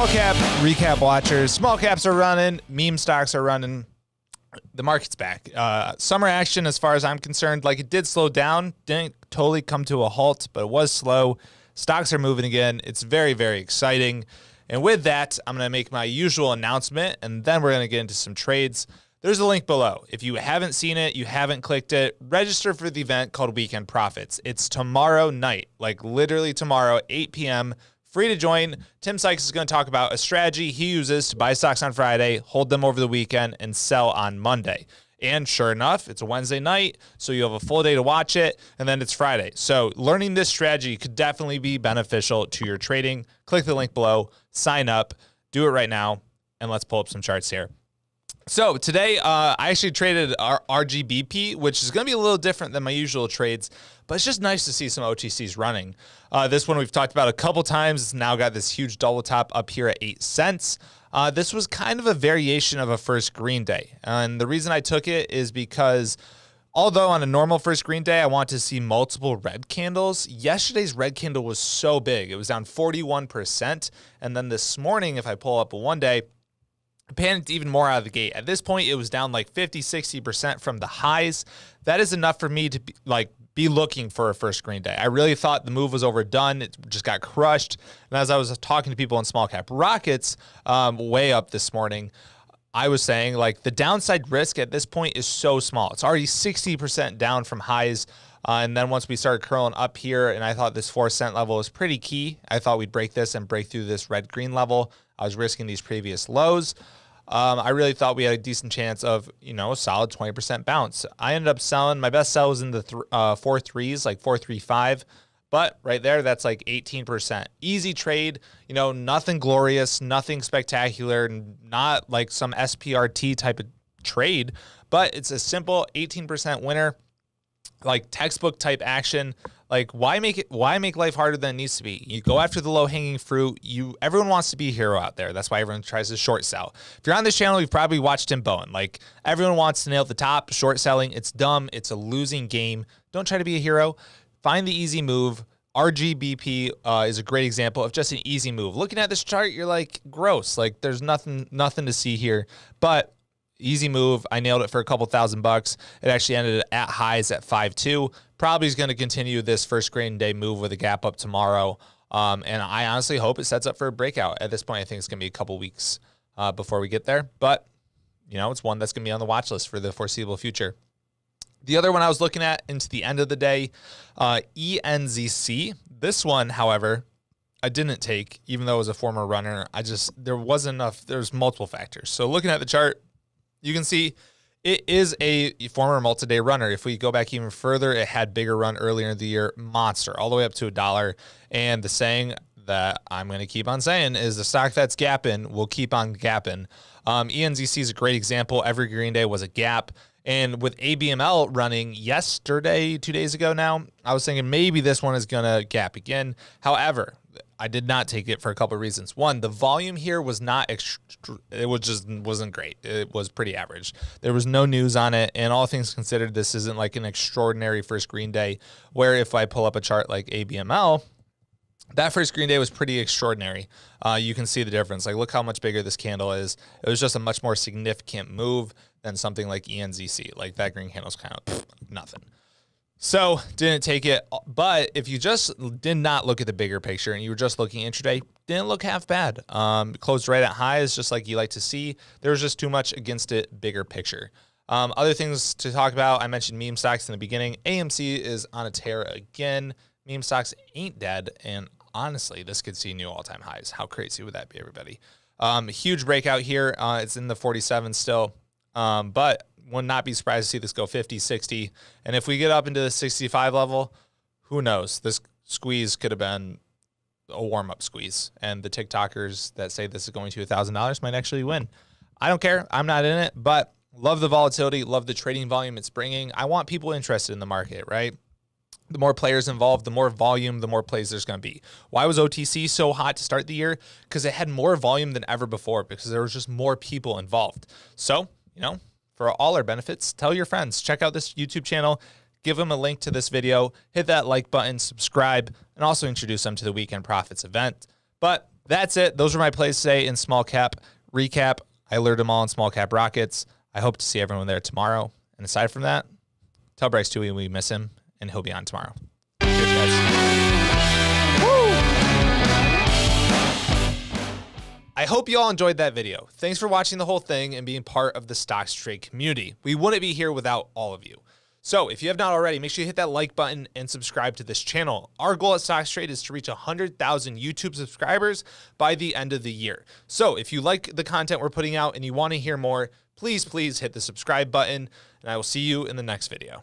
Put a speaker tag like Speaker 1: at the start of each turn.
Speaker 1: small cap recap watchers. Small caps are running. Meme stocks are running. The market's back. Uh, summer action, as far as I'm concerned, like it did slow down. Didn't totally come to a halt, but it was slow. Stocks are moving again. It's very, very exciting. And with that, I'm going to make my usual announcement, and then we're going to get into some trades. There's a link below. If you haven't seen it, you haven't clicked it, register for the event called Weekend Profits. It's tomorrow night, like literally tomorrow, 8 p.m free to join. Tim Sykes is going to talk about a strategy he uses to buy stocks on Friday, hold them over the weekend, and sell on Monday. And sure enough, it's a Wednesday night, so you have a full day to watch it, and then it's Friday. So, learning this strategy could definitely be beneficial to your trading. Click the link below, sign up, do it right now, and let's pull up some charts here. So today, uh, I actually traded our RGBP, which is going to be a little different than my usual trades, but it's just nice to see some OTCs running. Uh, this one we've talked about a couple times. It's now got this huge double top up here at 8 cents. Uh, this was kind of a variation of a first green day. And the reason I took it is because although on a normal first green day, I want to see multiple red candles, yesterday's red candle was so big. It was down 41%. And then this morning, if I pull up one day, panicked even more out of the gate. At this point, it was down like 50, 60% from the highs. That is enough for me to be, like be looking for a first green day. I really thought the move was overdone. It just got crushed. And as I was talking to people in small cap rockets um, way up this morning, I was saying like the downside risk at this point is so small. It's already 60% down from highs uh, and then once we started curling up here, and I thought this four cent level was pretty key, I thought we'd break this and break through this red green level. I was risking these previous lows. Um, I really thought we had a decent chance of, you know, solid 20% bounce. I ended up selling. My best sell was in the th- uh, four threes, like 435. But right there, that's like 18%. Easy trade, you know, nothing glorious, nothing spectacular, not like some SPRT type of trade, but it's a simple 18% winner like textbook type action. Like why make it why make life harder than it needs to be? You go after the low hanging fruit. You everyone wants to be a hero out there. That's why everyone tries to short sell. If you're on this channel, you've probably watched Tim Bowen. Like everyone wants to nail the top, short selling. It's dumb. It's a losing game. Don't try to be a hero. Find the easy move. RGBP uh, is a great example of just an easy move. Looking at this chart, you're like, gross. Like there's nothing, nothing to see here. But easy move. I nailed it for a couple thousand bucks. It actually ended at highs at five two. Probably is going to continue this first green day move with a gap up tomorrow. Um, and I honestly hope it sets up for a breakout. At this point, I think it's going to be a couple weeks uh, before we get there. But, you know, it's one that's going to be on the watch list for the foreseeable future. The other one I was looking at into the end of the day, uh, ENZC. This one, however, I didn't take, even though it was a former runner. I just, there wasn't enough, there's multiple factors. So looking at the chart, you can see it is a former multi-day runner. If we go back even further, it had bigger run earlier in the year, monster, all the way up to a dollar. And the saying that I'm going to keep on saying is the stock that's gapping will keep on gapping. Um, ENZC is a great example. Every green day was a gap. And with ABML running yesterday, two days ago now, I was thinking maybe this one is going to gap again. However, I did not take it for a couple of reasons. One, the volume here was not extru- it was just wasn't great. It was pretty average. There was no news on it, and all things considered, this isn't like an extraordinary first green day. Where if I pull up a chart like ABML, that first green day was pretty extraordinary. Uh, you can see the difference. Like, look how much bigger this candle is. It was just a much more significant move than something like ENZC. Like that green candle's kind of pff, nothing. So didn't take it. But if you just did not look at the bigger picture and you were just looking intraday, didn't look half bad. Um, closed right at highs, just like you like to see. There was just too much against it, bigger picture. Um, other things to talk about, I mentioned meme stocks in the beginning. AMC is on a tear again. Meme stocks ain't dead. And honestly, this could see new all time highs. How crazy would that be, everybody? Um, huge breakout here. Uh, it's in the 47 still. Um, but would not be surprised to see this go 50, 60. And if we get up into the 65 level, who knows? This squeeze could have been a warm up squeeze. And the TikTokers that say this is going to $1,000 might actually win. I don't care. I'm not in it, but love the volatility, love the trading volume it's bringing. I want people interested in the market, right? The more players involved, the more volume, the more plays there's going to be. Why was OTC so hot to start the year? Because it had more volume than ever before because there was just more people involved. So, you know, for all our benefits. Tell your friends, check out this YouTube channel, give them a link to this video, hit that like button, subscribe, and also introduce them to the Weekend Profits event. But that's it. Those are my plays today in small cap recap. I lured them all in small cap rockets. I hope to see everyone there tomorrow. And aside from that, tell Bryce Dewey we miss him and he'll be on tomorrow. Cheers, guys. I hope you all enjoyed that video. Thanks for watching the whole thing and being part of the Stocks Trade community. We wouldn't be here without all of you. So if you have not already, make sure you hit that like button and subscribe to this channel. Our goal at Stocks Trade is to reach 100,000 YouTube subscribers by the end of the year. So if you like the content we're putting out and you want to hear more, please, please hit the subscribe button. And I will see you in the next video.